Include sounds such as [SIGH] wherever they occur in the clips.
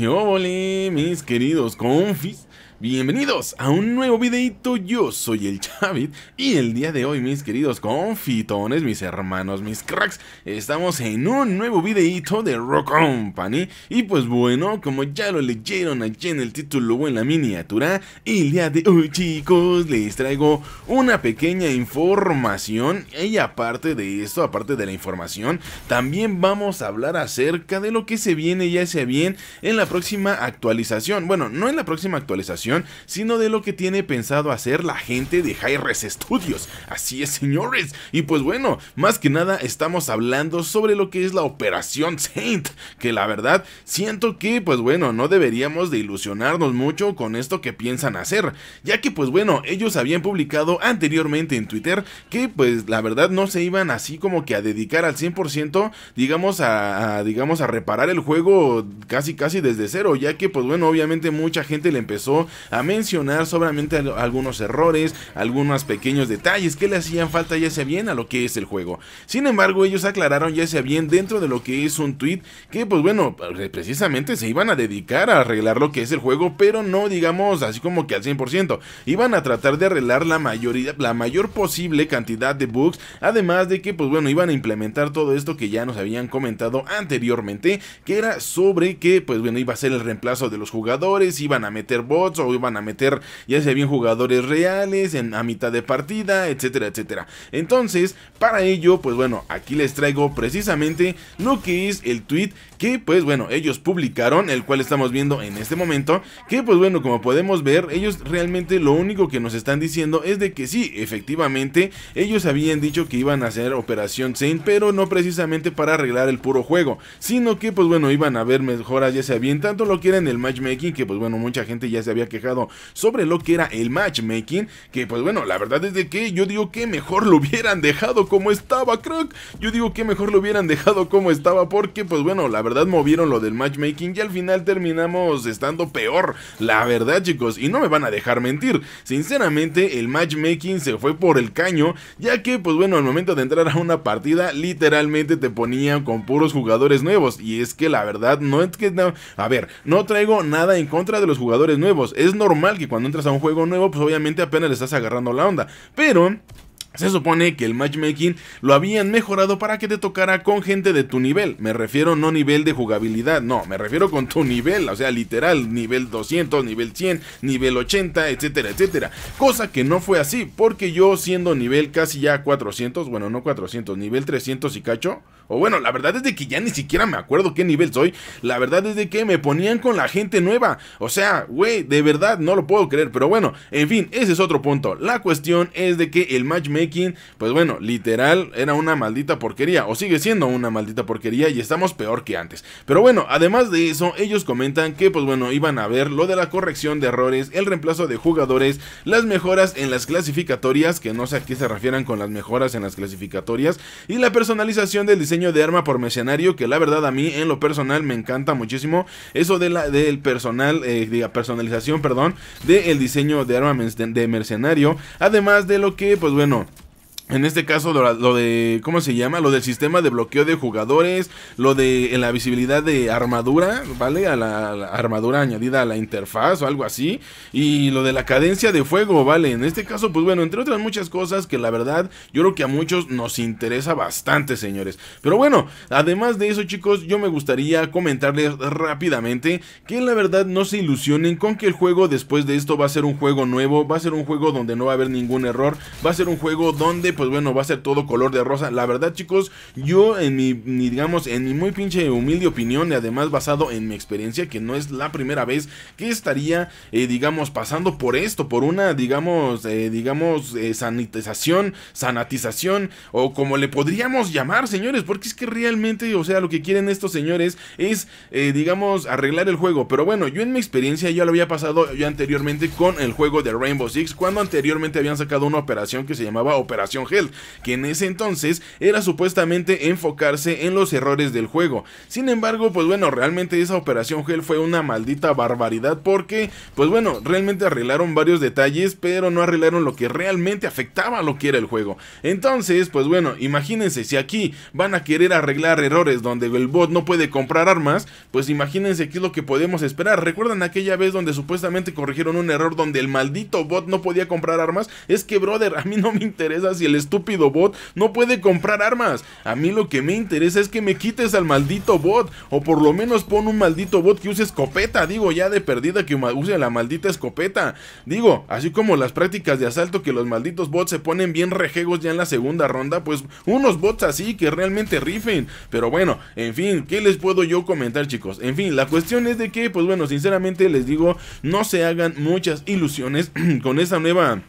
¡Geóbole, mis queridos confis! Bienvenidos a un nuevo videito, yo soy el Chavit y el día de hoy mis queridos confitones, mis hermanos, mis cracks Estamos en un nuevo videito de Rock Company y pues bueno, como ya lo leyeron allí en el título o en la miniatura El día de hoy chicos les traigo una pequeña información y aparte de esto, aparte de la información También vamos a hablar acerca de lo que se viene ya sea bien en la próxima actualización Bueno, no en la próxima actualización sino de lo que tiene pensado hacer la gente de hi Studios. Así es, señores. Y pues bueno, más que nada estamos hablando sobre lo que es la Operación Saint, que la verdad siento que, pues bueno, no deberíamos de ilusionarnos mucho con esto que piensan hacer, ya que pues bueno, ellos habían publicado anteriormente en Twitter que pues la verdad no se iban así como que a dedicar al 100%, digamos a digamos a reparar el juego casi casi desde cero, ya que pues bueno, obviamente mucha gente le empezó a mencionar solamente algunos errores, algunos pequeños detalles que le hacían falta ya sea bien a lo que es el juego. Sin embargo, ellos aclararon ya sea bien dentro de lo que es un tweet que pues bueno, precisamente se iban a dedicar a arreglar lo que es el juego, pero no digamos así como que al 100%. Iban a tratar de arreglar la mayoría la mayor posible cantidad de bugs, además de que pues bueno, iban a implementar todo esto que ya nos habían comentado anteriormente, que era sobre que pues bueno, iba a ser el reemplazo de los jugadores, iban a meter bots o iban a meter ya sea bien jugadores reales en, a mitad de partida, etcétera, etcétera. Entonces, para ello, pues bueno, aquí les traigo precisamente lo que es el tweet que pues bueno, ellos publicaron, el cual estamos viendo en este momento, que pues bueno, como podemos ver, ellos realmente lo único que nos están diciendo es de que sí, efectivamente, ellos habían dicho que iban a hacer Operación Saint, pero no precisamente para arreglar el puro juego, sino que pues bueno, iban a ver mejoras, ya sea bien, tanto lo que el matchmaking, que pues bueno, mucha gente ya se había sobre lo que era el matchmaking, que pues bueno, la verdad es de que yo digo que mejor lo hubieran dejado como estaba, crack Yo digo que mejor lo hubieran dejado como estaba porque pues bueno, la verdad movieron lo del matchmaking y al final terminamos estando peor, la verdad chicos, y no me van a dejar mentir. Sinceramente, el matchmaking se fue por el caño, ya que pues bueno, al momento de entrar a una partida, literalmente te ponían con puros jugadores nuevos y es que la verdad no es que no, a ver, no traigo nada en contra de los jugadores nuevos, es es normal que cuando entras a un juego nuevo, pues obviamente apenas le estás agarrando la onda. Pero se supone que el matchmaking lo habían mejorado para que te tocara con gente de tu nivel. Me refiero no nivel de jugabilidad, no, me refiero con tu nivel, o sea, literal, nivel 200, nivel 100, nivel 80, etcétera, etcétera. Cosa que no fue así, porque yo siendo nivel casi ya 400, bueno, no 400, nivel 300 y cacho, o bueno, la verdad es de que ya ni siquiera me acuerdo qué nivel soy. La verdad es de que me ponían con la gente nueva. O sea, güey, de verdad no lo puedo creer. Pero bueno, en fin, ese es otro punto. La cuestión es de que el matchmaking, pues bueno, literal era una maldita porquería. O sigue siendo una maldita porquería y estamos peor que antes. Pero bueno, además de eso, ellos comentan que pues bueno, iban a ver lo de la corrección de errores, el reemplazo de jugadores, las mejoras en las clasificatorias, que no sé a qué se refieran con las mejoras en las clasificatorias, y la personalización del diseño de arma por mercenario que la verdad a mí en lo personal me encanta muchísimo. Eso de la, del personal, eh, de personalización, perdón, del diseño de arma de mercenario. Además de lo que, pues bueno, en este caso, lo, de. ¿Cómo se llama? Lo del sistema de bloqueo de jugadores. Lo de eh, la visibilidad de armadura, ¿vale? A la, la, armadura añadida a la interfaz o algo así. Y lo de la cadencia de fuego, ¿vale? En este caso, pues bueno, entre otras muchas cosas que la verdad yo creo que a muchos nos interesa bastante, señores. Pero bueno, además de eso, chicos, yo me gustaría comentarles rápidamente que la verdad no se ilusionen con que el juego después de esto va a ser un juego nuevo. Va a ser un juego donde no va a haber ningún error. Va a ser un juego donde pues bueno, va a ser todo color de rosa. La verdad, chicos, yo en mi, digamos, en mi muy pinche humilde opinión y además basado en mi experiencia, que no es la primera vez que estaría, eh, digamos, pasando por esto, por una, digamos, eh, digamos, eh, sanitización, sanatización, o como le podríamos llamar, señores, porque es que realmente, o sea, lo que quieren estos señores es, digamos, arreglar el juego. Pero bueno, yo en mi experiencia ya lo había pasado yo anteriormente con el juego de Rainbow Six, cuando anteriormente habían sacado una operación que se llamaba Operación que en ese entonces era supuestamente enfocarse en los errores del juego. Sin embargo, pues bueno, realmente esa operación Hell fue una maldita barbaridad porque, pues bueno, realmente arreglaron varios detalles, pero no arreglaron lo que realmente afectaba a lo que era el juego. Entonces, pues bueno, imagínense si aquí van a querer arreglar errores donde el bot no puede comprar armas, pues imagínense qué es lo que podemos esperar. ¿Recuerdan aquella vez donde supuestamente corrigieron un error donde el maldito bot no podía comprar armas? Es que, brother, a mí no me interesa si el el estúpido bot no puede comprar armas. A mí lo que me interesa es que me quites al maldito bot. O por lo menos pon un maldito bot que use escopeta. Digo, ya de perdida que use la maldita escopeta. Digo, así como las prácticas de asalto que los malditos bots se ponen bien rejegos ya en la segunda ronda. Pues unos bots así que realmente rifen. Pero bueno, en fin, ¿qué les puedo yo comentar chicos? En fin, la cuestión es de que, pues bueno, sinceramente les digo, no se hagan muchas ilusiones [CLEARS THROAT] con esa nueva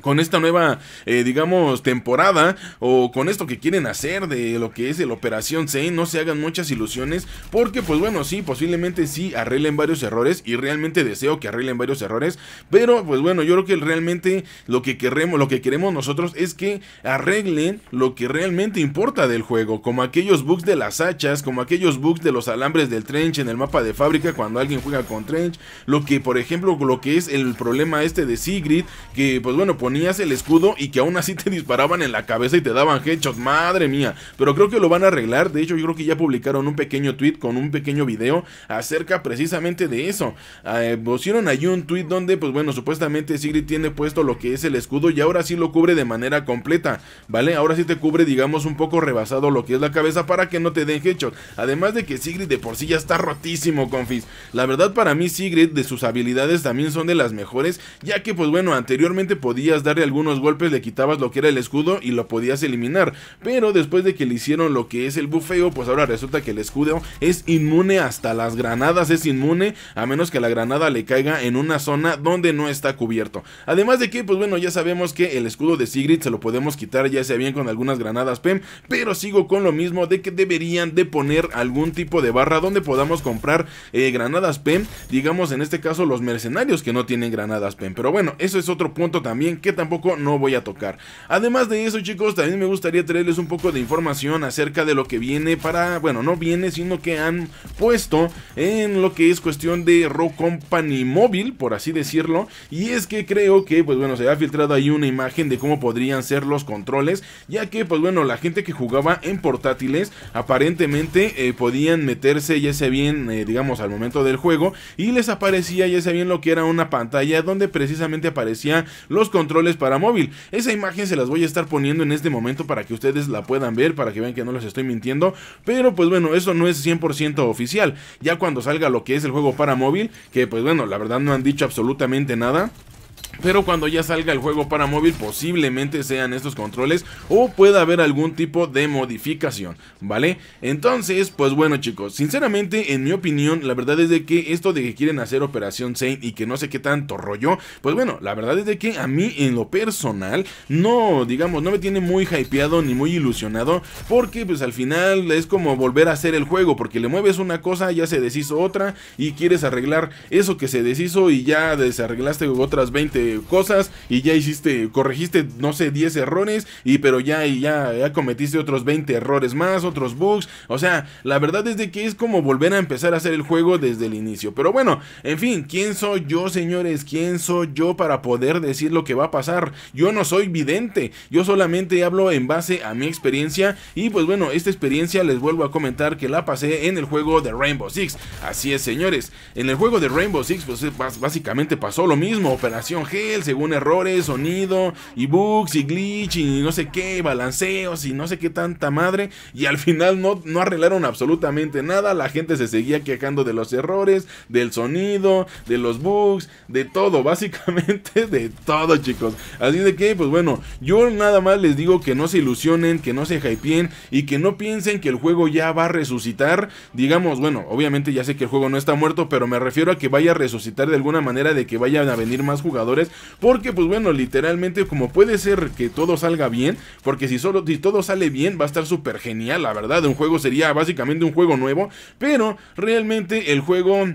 con esta nueva, eh, digamos, temporada o con esto que quieren hacer de lo que es el Operación C, no se hagan muchas ilusiones porque pues bueno, sí, posiblemente sí arreglen varios errores y realmente deseo que arreglen varios errores, pero pues bueno, yo creo que realmente lo que queremos, lo que queremos nosotros es que arreglen lo que realmente importa del juego, como aquellos bugs de las hachas, como aquellos bugs de los alambres del trench en el mapa de fábrica cuando alguien juega con trench, lo que por ejemplo, lo que es el problema este de Sigrid, que pues bueno, pues ponías el escudo y que aún así te disparaban en la cabeza y te daban headshot, madre mía. Pero creo que lo van a arreglar, de hecho yo creo que ya publicaron un pequeño tweet con un pequeño video acerca precisamente de eso. Eh, pusieron ahí un tweet donde, pues bueno, supuestamente Sigrid tiene puesto lo que es el escudo y ahora sí lo cubre de manera completa, ¿vale? Ahora sí te cubre, digamos, un poco rebasado lo que es la cabeza para que no te den headshot. Además de que Sigrid de por sí ya está rotísimo, confis. La verdad para mí Sigrid de sus habilidades también son de las mejores, ya que pues bueno, anteriormente podías darle algunos golpes, le quitabas lo que era el escudo y lo podías eliminar. Pero después de que le hicieron lo que es el bufeo, pues ahora resulta que el escudo es inmune hasta las granadas, es inmune a menos que la granada le caiga en una zona donde no está cubierto. Además de que, pues bueno, ya sabemos que el escudo de Sigrid se lo podemos quitar ya sea bien con algunas granadas PEM, pero sigo con lo mismo de que deberían de poner algún tipo de barra donde podamos comprar eh, granadas PEM, digamos en este caso los mercenarios que no tienen granadas PEM. Pero bueno, eso es otro punto también que tampoco no voy a tocar. Además de eso chicos, también me gustaría traerles un poco de información acerca de lo que viene para, bueno, no viene, sino que han puesto en lo que es cuestión de Rock Company móvil, por así decirlo. Y es que creo que, pues bueno, se ha filtrado ahí una imagen de cómo podrían ser los controles, ya que, pues bueno, la gente que jugaba en portátiles aparentemente eh, podían meterse ya sea bien, eh, digamos, al momento del juego y les aparecía ya sea bien lo que era una pantalla donde precisamente aparecían los controles es para móvil. Esa imagen se las voy a estar poniendo en este momento para que ustedes la puedan ver, para que vean que no les estoy mintiendo. Pero pues bueno, eso no es 100% oficial. Ya cuando salga lo que es el juego para móvil, que pues bueno, la verdad no han dicho absolutamente nada pero cuando ya salga el juego para móvil posiblemente sean estos controles o pueda haber algún tipo de modificación, ¿vale? Entonces, pues bueno chicos, sinceramente en mi opinión, la verdad es de que esto de que quieren hacer Operación Saint y que no sé qué tanto rollo, pues bueno, la verdad es de que a mí en lo personal no, digamos, no me tiene muy hypeado ni muy ilusionado porque pues al final es como volver a hacer el juego porque le mueves una cosa, ya se deshizo otra y quieres arreglar eso que se deshizo y ya desarreglaste otras 20 cosas y ya hiciste, corregiste, no sé, 10 errores, y pero ya, Y ya cometiste otros 20 errores más, otros bugs. O sea, la verdad es de que es como volver a empezar a hacer el juego desde el inicio. Pero bueno, en fin, ¿quién soy yo, señores? ¿Quién soy yo para poder decir lo que va a pasar? Yo no soy vidente, yo solamente hablo en base a mi experiencia. Y pues bueno, esta experiencia les vuelvo a comentar que la pasé en el juego de Rainbow Six. Así es, señores. En el juego de Rainbow Six, pues básicamente pasó lo mismo. Operación G según errores, sonido, y bugs, y glitch, y no sé qué, balanceos, y no sé qué tanta madre. Y al final no, no arreglaron absolutamente nada. La gente se seguía quejando de los errores, del sonido, de los bugs, de todo, [LAUGHS] básicamente de todo, chicos. Así de que, pues bueno, yo nada más les digo que no se ilusionen, que no se hypeen y que no piensen que el juego ya va a resucitar. Digamos, bueno, obviamente ya sé que el juego no está muerto, pero me refiero a que vaya a resucitar de alguna manera, de que vayan a venir más jugadores porque, pues bueno, literalmente, como puede ser que todo salga bien, porque si, solo, si todo sale bien, va a estar súper genial, la verdad. Un juego sería básicamente un juego nuevo, pero realmente el juego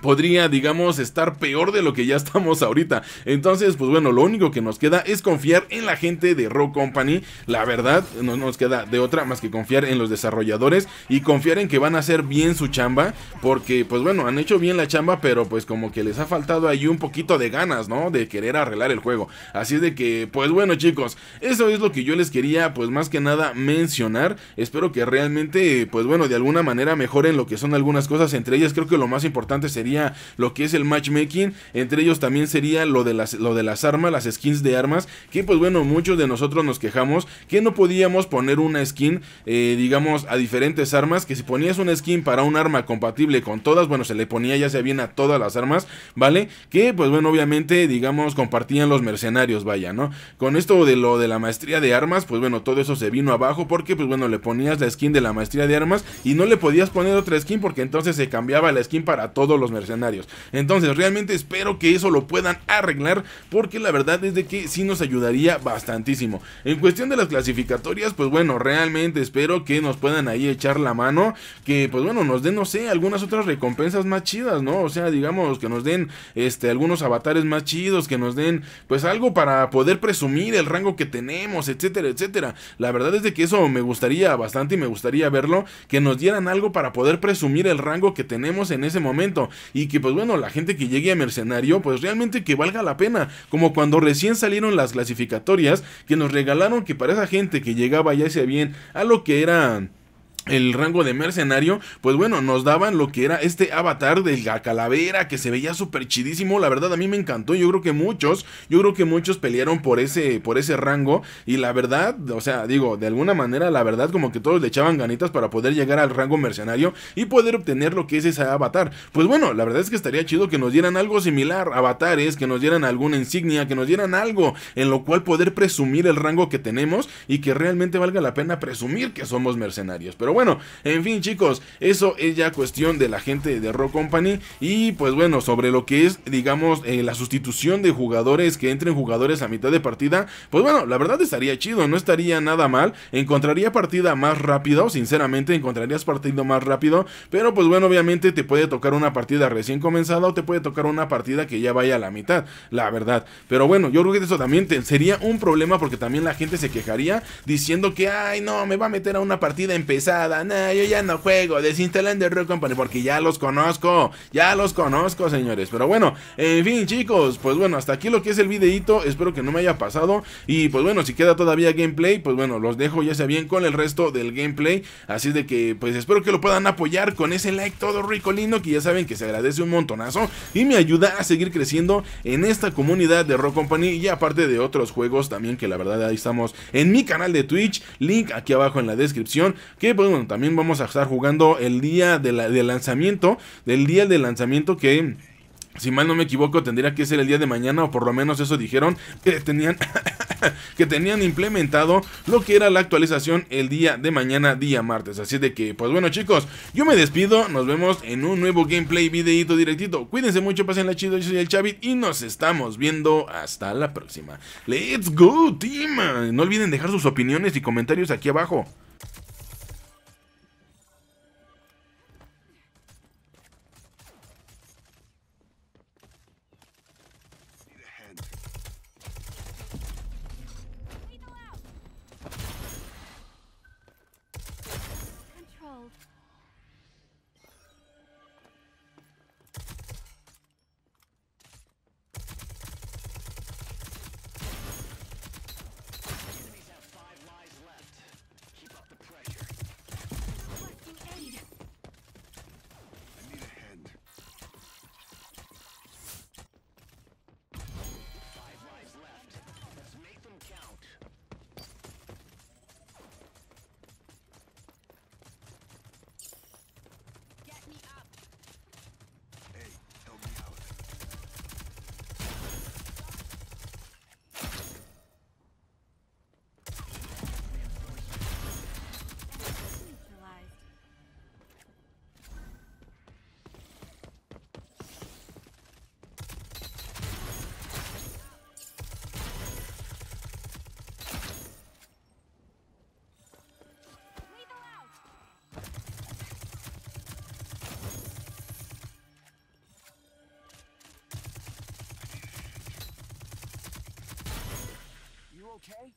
podría, digamos, estar peor de lo que ya estamos ahorita. Entonces, pues bueno, lo único que nos queda es confiar en la gente de Rock Company. La verdad, no nos queda de otra más que confiar en los desarrolladores y confiar en que van a hacer bien su chamba. Porque, pues bueno, han hecho bien la chamba, pero pues como que les ha faltado ahí un poquito de ganas, ¿no? De querer arreglar el juego. Así es de que, pues bueno, chicos, eso es lo que yo les quería, pues más que nada, mencionar. Espero que realmente, pues bueno, de alguna manera mejoren lo que son algunas cosas. Entre ellas, creo que lo más importante sería lo que es el matchmaking, entre ellos también sería lo de las, lo de las armas, las skins de armas, que pues bueno, muchos de nosotros nos quejamos que no podíamos poner una skin, eh, digamos, a diferentes armas, que si ponías una skin para un arma compatible con todas, bueno, se le ponía ya sea bien a todas las armas, ¿vale? Que pues bueno, obviamente, digamos, compartían los mercenarios, vaya, ¿no? Con esto de lo de la maestría de armas, pues bueno, todo eso se vino abajo porque pues bueno, le ponías la skin de la maestría de armas y no le podías poner otra skin porque entonces se cambiaba la skin para todos los mercenarios. Entonces, realmente espero que eso lo puedan arreglar porque la verdad es de que sí nos ayudaría bastantísimo. En cuestión de las clasificatorias, pues bueno, realmente espero que nos puedan ahí echar la mano, que pues bueno, nos den, no sé, algunas otras recompensas más chidas, ¿no? O sea, digamos que nos den este algunos avatares más chidos, que nos den pues algo para poder presumir el rango que tenemos, etcétera, etcétera. La verdad es de que eso me gustaría bastante y me gustaría verlo, que nos dieran algo para poder presumir el rango que tenemos en ese momento y que pues bueno, la gente que llegue a mercenario pues realmente que valga la pena, como cuando recién salieron las clasificatorias que nos regalaron que para esa gente que llegaba ya sea bien a lo que eran el rango de mercenario, pues bueno, nos daban lo que era este avatar de la calavera que se veía súper chidísimo, la verdad a mí me encantó, yo creo que muchos, yo creo que muchos pelearon por ese, por ese rango y la verdad, o sea, digo, de alguna manera la verdad como que todos le echaban ganitas para poder llegar al rango mercenario y poder obtener lo que es ese avatar. Pues bueno, la verdad es que estaría chido que nos dieran algo similar, avatares, que nos dieran alguna insignia, que nos dieran algo en lo cual poder presumir el rango que tenemos y que realmente valga la pena presumir que somos mercenarios. Pero bueno, en fin chicos, eso es ya cuestión de la gente de Rock Company. Y pues bueno, sobre lo que es, digamos, eh, la sustitución de jugadores, que entren jugadores a mitad de partida, pues bueno, la verdad estaría chido, no estaría nada mal. Encontraría partida más rápido, sinceramente, encontrarías partido más rápido. Pero pues bueno, obviamente te puede tocar una partida recién comenzada o te puede tocar una partida que ya vaya a la mitad, la verdad. Pero bueno, yo creo que eso también sería un problema porque también la gente se quejaría diciendo que, ay, no, me va a meter a una partida empezada nada, yo ya no juego, De Rock Company, porque ya los conozco, ya los conozco, señores. Pero bueno, en fin, chicos, pues bueno, hasta aquí lo que es el videito, espero que no me haya pasado. Y pues bueno, si queda todavía gameplay, pues bueno, los dejo ya sea bien con el resto del gameplay. Así de que, pues espero que lo puedan apoyar con ese like todo rico, lindo, que ya saben que se agradece un montonazo y me ayuda a seguir creciendo en esta comunidad de Rock Company y aparte de otros juegos también que la verdad ahí estamos en mi canal de Twitch, link aquí abajo en la descripción, que pues también vamos a estar jugando el día del lanzamiento, del día del lanzamiento que... Si mal no me equivoco, tendría que ser el día de mañana, o por lo menos eso dijeron, que tenían, [LAUGHS] que tenían implementado lo que era la actualización el día de mañana, día martes. Así de que, pues bueno chicos, yo me despido, nos vemos en un nuevo gameplay, videito directito. Cuídense mucho, pasen la chido, yo soy el Chavit y nos estamos viendo hasta la próxima. ¡Let's go, team! No olviden dejar sus opiniones y comentarios aquí abajo. You okay?